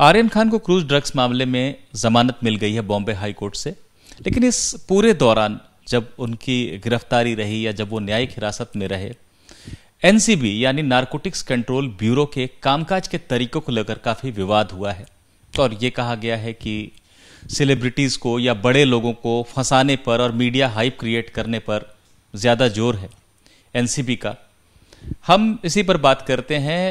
आर्यन खान को cruise drugs मामले में जमानत मिल गई है बॉम्बे हाई कोर्ट से लेकिन इस पूरे दौरान जब उनकी गिरफ्तारी रही या जब वो न्यायिक हिरासत में रहे एनसीबी यानी नारकोटिक्स कंट्रोल ब्यूरो के कामकाज के तरीकों को लेकर काफ़ी विवाद हुआ है तो और ये कहा गया है कि सेलिब्रिटीज़ को या बड़े लोगों को फंसाने पर और मीडिया हाइप क्रिएट करने पर ज़्यादा जोर है एनसीबी का हम इसी पर बात करते हैं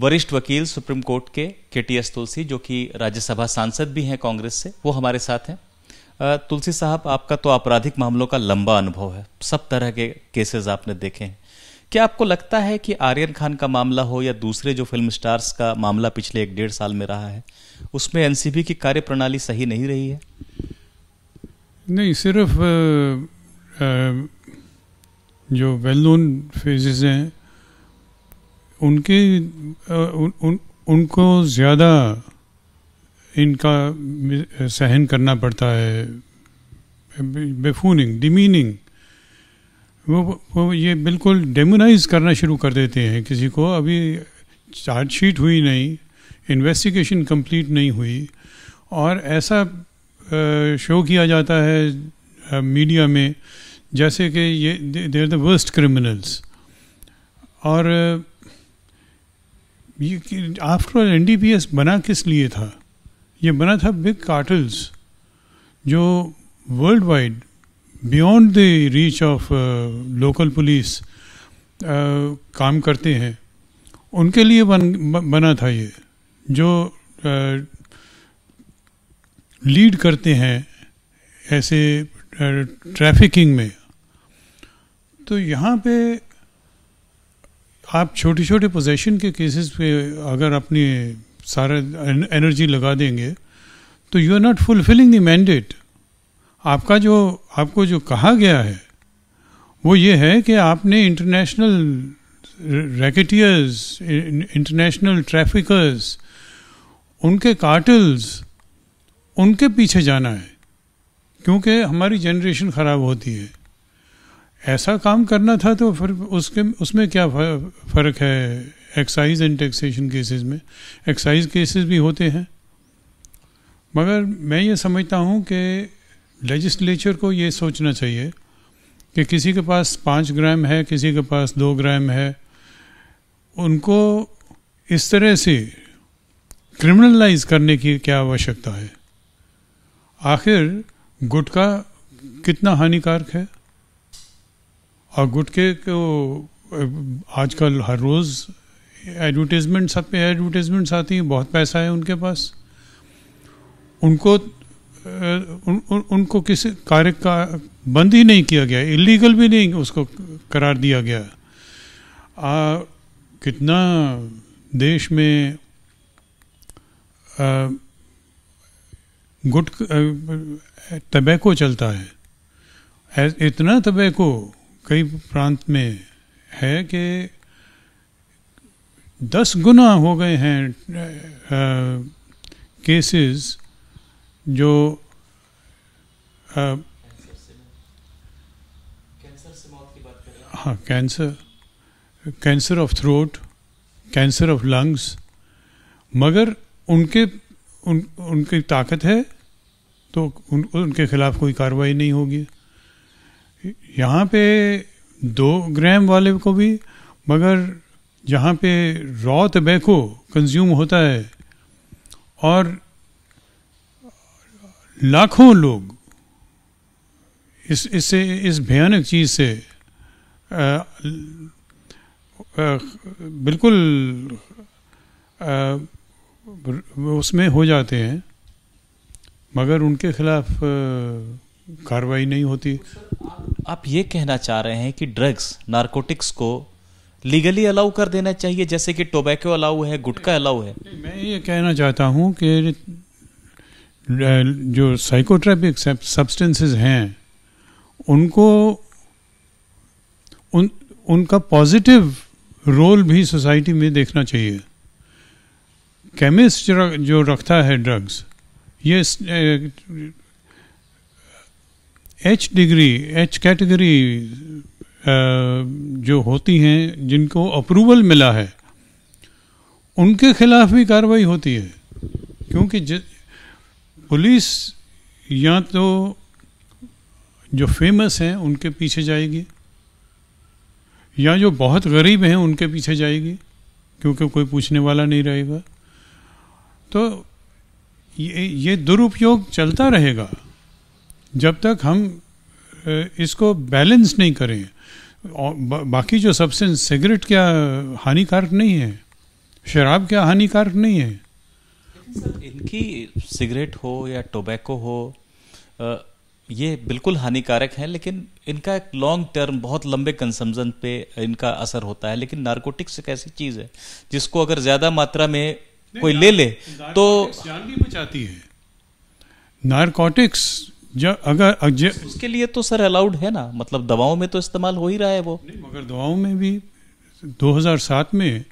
वरिष्ठ वकील सुप्रीम कोर्ट के के टी एस तुलसी जो कि राज्यसभा सांसद भी हैं कांग्रेस से वो हमारे साथ हैं तुलसी साहब आपका तो आपराधिक मामलों का लंबा अनुभव है सब तरह के केसेस आपने देखे हैं क्या आपको लगता है कि आर्यन खान का मामला हो या दूसरे जो फिल्म स्टार्स का मामला पिछले एक डेढ़ साल में रहा है उसमें एनसीबी की कार्यप्रणाली सही नहीं रही है नहीं सिर्फ आ, आ, जो वेल नोन फेजेज हैं उनके उन, उन, उनको ज़्यादा इनका सहन करना पड़ता है बेफूनिंग डिमीनिंग वो वो ये बिल्कुल डेमोनाइज करना शुरू कर देते हैं किसी को अभी चार्जशीट हुई नहीं इन्वेस्टिगेशन कंप्लीट नहीं हुई और ऐसा शो किया जाता है मीडिया में जैसे कि ये देर द वर्स्ट क्रिमिनल्स और ये after N D P S बना किस लिए था ये बना था बिग कार्टल्स जो world wide beyond the reach of local police काम करते हैं उनके लिए बन बना था ये जो लीड uh, करते हैं ऐसे ट्रैफिकिंग uh, में तो यहाँ पे आप छोटी छोटे पोजेशन के केसेस पे अगर अपनी सारा एनर्जी लगा देंगे तो you are not fulfilling the mandate आपका जो आपको जो कहा गया है वो ये है कि आपने इंटरनेशनल रैकेटियर्स इंटरनेशनल ट्रैफिकर्स उनके कार्टल्स उनके पीछे जाना है क्योंकि हमारी जनरेशन ख़राब होती है ऐसा काम करना था तो फिर उसके उसमें क्या फ़र्क है एक्साइज एंड टैक्सेशन केसेस में एक्साइज केसेस भी होते हैं मगर मैं ये समझता हूँ कि लेजिस्लेचर को ये सोचना चाहिए कि किसी के पास पाँच ग्राम है किसी के पास दो ग्राम है उनको इस तरह से क्रिमिनलाइज करने की क्या आवश्यकता है आखिर गुटखा कितना हानिकारक है और गुटके को आजकल हर रोज़ एडवर्टीजमेंट्स सब पे एडवर्टीजमेंट्स आती हैं बहुत पैसा है उनके पास उनको उन, उन, उनको किसी कार्य का बंद ही नहीं किया गया इलीगल भी नहीं उसको करार दिया गया आ, कितना देश में गुट तबैको चलता है इतना तबैको कई प्रांत में है कि दस गुना हो गए हैं केसेस जो हाँ cancer cancer of throat cancer of lungs मगर उनके उन उनकी ताकत है तो उन, उनके खिलाफ कोई कार्रवाई नहीं होगी यहाँ पे दो ग्राम वाले को भी मगर जहाँ पे रॉ तबैको कंज्यूम होता है और लाखों लोग इस इससे इस भयानक चीज़ से आ, आ, बिल्कुल आ, उसमें हो जाते हैं मगर उनके खिलाफ कार्रवाई नहीं होती आप ये कहना चाह रहे हैं कि ड्रग्स नारकोटिक्स को लीगली अलाउ कर देना चाहिए जैसे कि टोबैको अलाउ है गुटका अलाउ है मैं ये कहना चाहता हूँ कि जो साइकोट्रेपिक सब्सटेंसेस हैं उनको उन उनका पॉजिटिव रोल भी सोसाइटी में देखना चाहिए केमिस्ट जो रखता है ड्रग्स ये एच डिग्री एच कैटेगरी जो होती हैं जिनको अप्रूवल मिला है उनके खिलाफ भी कार्रवाई होती है क्योंकि पुलिस या तो जो फेमस हैं उनके पीछे जाएगी या जो बहुत गरीब हैं उनके पीछे जाएगी क्योंकि कोई पूछने वाला नहीं रहेगा तो ये ये दुरुपयोग चलता रहेगा जब तक हम इसको बैलेंस नहीं करें और बाकी जो सब्सटेंस सिगरेट क्या हानिकारक नहीं है शराब क्या हानिकारक नहीं है इनकी सिगरेट हो या टोबैको हो ये बिल्कुल हानिकारक है लेकिन इनका एक लॉन्ग टर्म बहुत लंबे कंसम्पन पे इनका असर होता है लेकिन नारकोटिक्स एक ऐसी चीज है जिसको अगर ज्यादा मात्रा में कोई ले ले तो जान भी बचाती है नारकोटिक्स जब अगर उसके लिए तो सर अलाउड है ना मतलब दवाओं में तो इस्तेमाल हो ही रहा है वो नहीं मगर दवाओं में भी 2007 में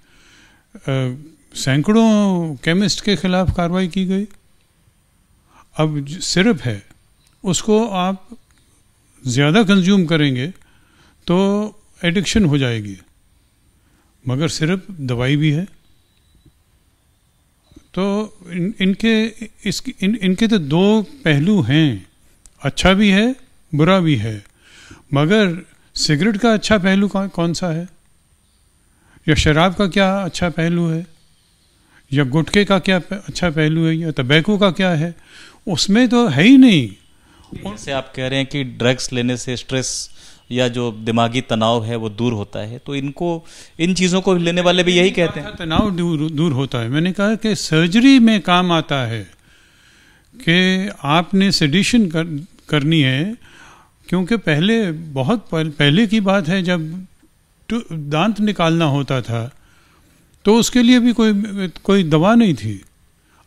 सैकड़ों केमिस्ट के खिलाफ कार्रवाई की गई अब सिर्फ है उसको आप ज़्यादा कंज्यूम करेंगे तो एडिक्शन हो जाएगी मगर सिर्फ दवाई भी है तो इन इनके इस इन इनके तो दो पहलू हैं अच्छा भी है बुरा भी है मगर सिगरेट का अच्छा पहलू कौन सा है या शराब का क्या अच्छा पहलू है या गुटके का क्या अच्छा पहलू है या तबैको का क्या है उसमें तो है ही नहीं जैसे आप कह रहे हैं कि ड्रग्स लेने से स्ट्रेस या जो दिमागी तनाव है वो दूर होता है तो इनको इन चीज़ों को लेने वाले भी यही कहते हैं तनाव दूर दूर होता है मैंने कहा कि सर्जरी में काम आता है कि आपने सेडिशन कर करनी है क्योंकि पहले बहुत पहले की बात है जब दांत निकालना होता था तो उसके लिए भी कोई कोई दवा नहीं थी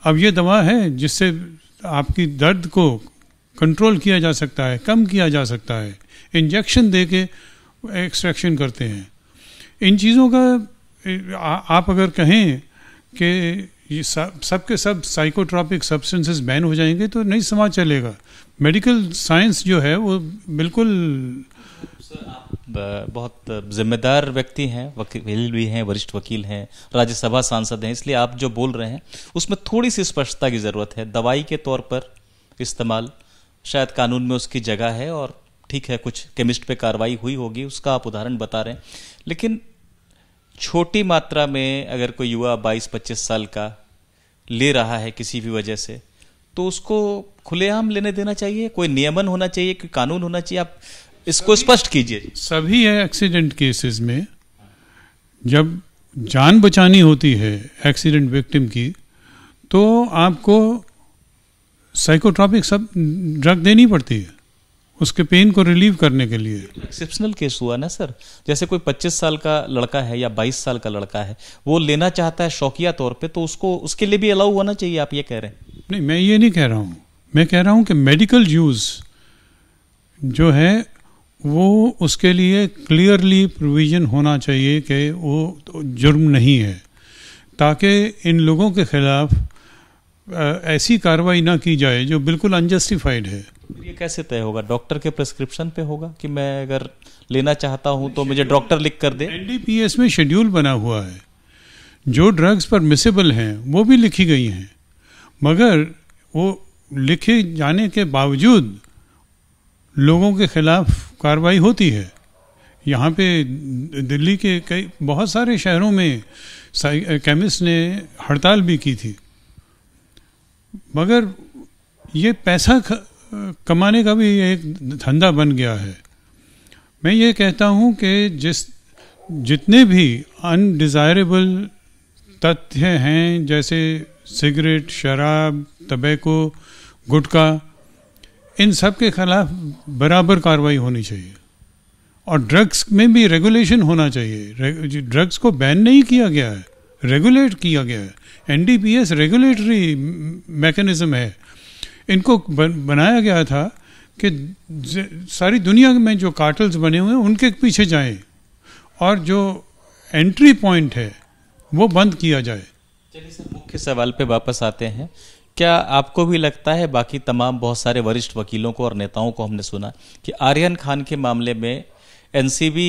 अब ये दवा है जिससे आपकी दर्द को कंट्रोल किया जा सकता है कम किया जा सकता है इंजेक्शन दे के एक्सट्रैक्शन करते हैं इन चीज़ों का आप अगर कहें कि ये सब सबके सब साइकोट्रॉपिक सब्सटेंसेस बैन हो जाएंगे तो नहीं समाज चलेगा मेडिकल साइंस जो है वो बिल्कुल बहुत जिम्मेदार व्यक्ति हैं वकील भी हैं वरिष्ठ वकील हैं राज्यसभा सांसद हैं इसलिए आप जो बोल रहे हैं उसमें थोड़ी सी स्पष्टता की ज़रूरत है दवाई के तौर पर इस्तेमाल शायद कानून में उसकी जगह है और ठीक है कुछ केमिस्ट पे कार्रवाई हुई होगी उसका आप उदाहरण बता रहे हैं लेकिन छोटी मात्रा में अगर कोई युवा 22-25 साल का ले रहा है किसी भी वजह से तो उसको खुलेआम लेने देना चाहिए कोई नियमन होना चाहिए कोई कानून होना चाहिए आप इसको स्पष्ट कीजिए सभी है एक्सीडेंट केसेस में जब जान बचानी होती है एक्सीडेंट विक्टिम की तो आपको साइकोट्रॉपिक सब ड्रग देनी पड़ती है उसके पेन को रिलीव करने के लिए एक्सेप्शनल केस हुआ ना सर जैसे कोई 25 साल का लड़का है या 22 साल का लड़का है वो लेना चाहता है शौकिया तौर पे तो उसको उसके लिए भी अलाउ होना चाहिए आप ये कह रहे हैं नहीं मैं ये नहीं कह रहा हूँ मैं कह रहा हूँ कि मेडिकल यूज जो है वो उसके लिए क्लियरली प्रोविजन होना चाहिए कि वो तो जुर्म नहीं है ताकि इन लोगों के खिलाफ ऐसी कार्रवाई ना की जाए जो बिल्कुल अनजस्टिफाइड है ये कैसे तय होगा डॉक्टर के प्रेस्क्रिप्शन पे होगा कि मैं अगर लेना चाहता हूं तो मुझे डॉक्टर लिख कर दे एनडीपीएस में शेड्यूल बना हुआ है जो ड्रग्स पर मिसेबल हैं वो भी लिखी गई हैं मगर वो लिखे जाने के बावजूद लोगों के खिलाफ कार्रवाई होती है यहाँ पे दिल्ली के कई बहुत सारे शहरों में केमिस्ट ने हड़ताल भी की थी मगर ये पैसा कमाने का भी एक धंधा बन गया है मैं ये कहता हूँ कि जिस जितने भी अनडिज़ायरेबल तथ्य हैं जैसे सिगरेट शराब तबैको गुटखा इन सब के खिलाफ बराबर कार्रवाई होनी चाहिए और ड्रग्स में भी रेगुलेशन होना चाहिए ड्रग्स को बैन नहीं किया गया है रेगुलेट किया गया है एनडीपीएस रेगुलेटरी मैकेनिज्म है इनको बनाया गया था कि सारी दुनिया में जो कार्टल्स बने हुए हैं उनके पीछे जाएं और जो एंट्री पॉइंट है वो बंद किया जाए चलिए सर मुख्य सवाल पे वापस आते हैं क्या आपको भी लगता है बाकी तमाम बहुत सारे वरिष्ठ वकीलों को और नेताओं को हमने सुना कि आर्यन खान के मामले में एनसीबी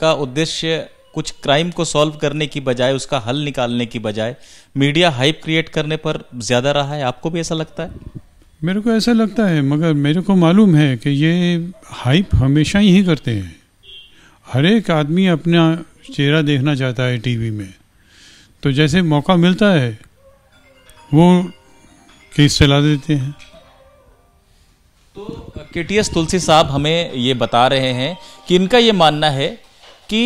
का उद्देश्य कुछ क्राइम को सॉल्व करने की बजाय उसका हल निकालने की बजाय मीडिया हाइप क्रिएट करने पर ज़्यादा रहा है आपको भी ऐसा लगता है मेरे को ऐसा लगता है मगर मेरे को मालूम है कि ये हाइप हमेशा ही करते हैं हर एक आदमी अपना चेहरा देखना चाहता है टीवी में तो जैसे मौका मिलता है वो केस चला देते हैं तो के टी एस तुलसी साहब हमें ये बता रहे हैं कि इनका ये मानना है कि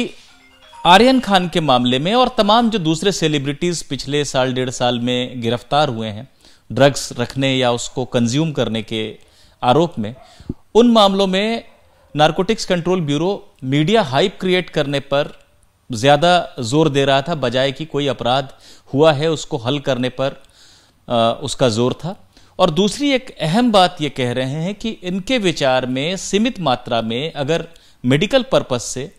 आर्यन खान के मामले में और तमाम जो दूसरे सेलिब्रिटीज़ पिछले साल डेढ़ साल में गिरफ्तार हुए हैं ड्रग्स रखने या उसको कंज्यूम करने के आरोप में उन मामलों में narcotics control bureau media hype create करने पर ज़्यादा जोर दे रहा था बजाय कि कोई अपराध हुआ है उसको हल करने पर आ, उसका जोर था और दूसरी एक अहम बात ये कह रहे हैं कि इनके विचार में सीमित मात्रा में अगर मेडिकल पर्पस से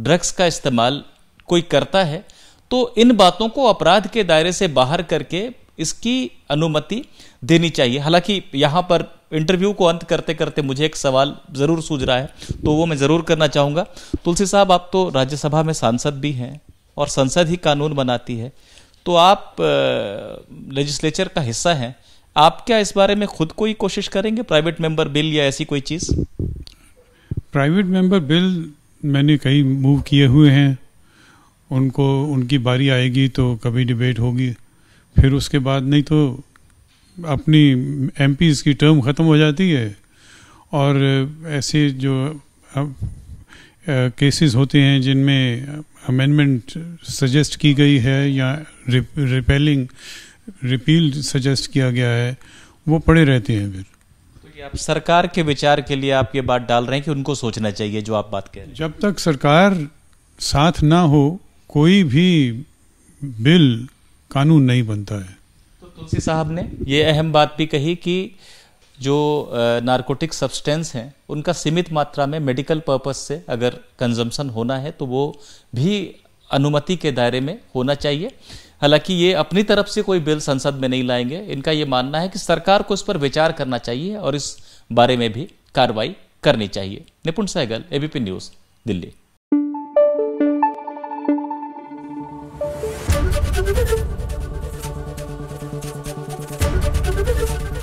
ड्रग्स का इस्तेमाल कोई करता है तो इन बातों को अपराध के दायरे से बाहर करके इसकी अनुमति देनी चाहिए हालांकि यहाँ पर इंटरव्यू को अंत करते करते मुझे एक सवाल ज़रूर सूझ रहा है तो वो मैं ज़रूर करना चाहूँगा तुलसी साहब आप तो राज्यसभा में सांसद भी हैं और संसद ही कानून बनाती है तो आप लेजिस्लेचर का हिस्सा हैं आप क्या इस बारे में खुद कोई कोशिश करेंगे प्राइवेट मेंबर बिल या ऐसी कोई चीज़ प्राइवेट मेंबर बिल मैंने कई मूव किए हुए हैं उनको उनकी बारी आएगी तो कभी डिबेट होगी फिर उसके बाद नहीं तो अपनी एम की टर्म ख़त्म हो जाती है और ऐसे जो केसेस होते हैं जिनमें अमेंडमेंट सजेस्ट की गई है या रिपेलिंग रिपील सजेस्ट किया गया है वो पड़े रहते हैं फिर तो आप सरकार के विचार के लिए आप ये बात डाल रहे हैं कि उनको सोचना चाहिए जो आप बात कह रहे हैं जब तक सरकार साथ ना हो कोई भी बिल कानून नहीं बनता है तो तुलसी साहब ने ये अहम बात भी कही कि जो नारकोटिक सब्सटेंस हैं उनका सीमित मात्रा में मेडिकल पर्पस से अगर कंजम्पशन होना है तो वो भी अनुमति के दायरे में होना चाहिए हालांकि ये अपनी तरफ से कोई बिल संसद में नहीं लाएंगे इनका ये मानना है कि सरकार को इस पर विचार करना चाहिए और इस बारे में भी कार्रवाई करनी चाहिए निपुण सहगल एबीपी न्यूज़ दिल्ली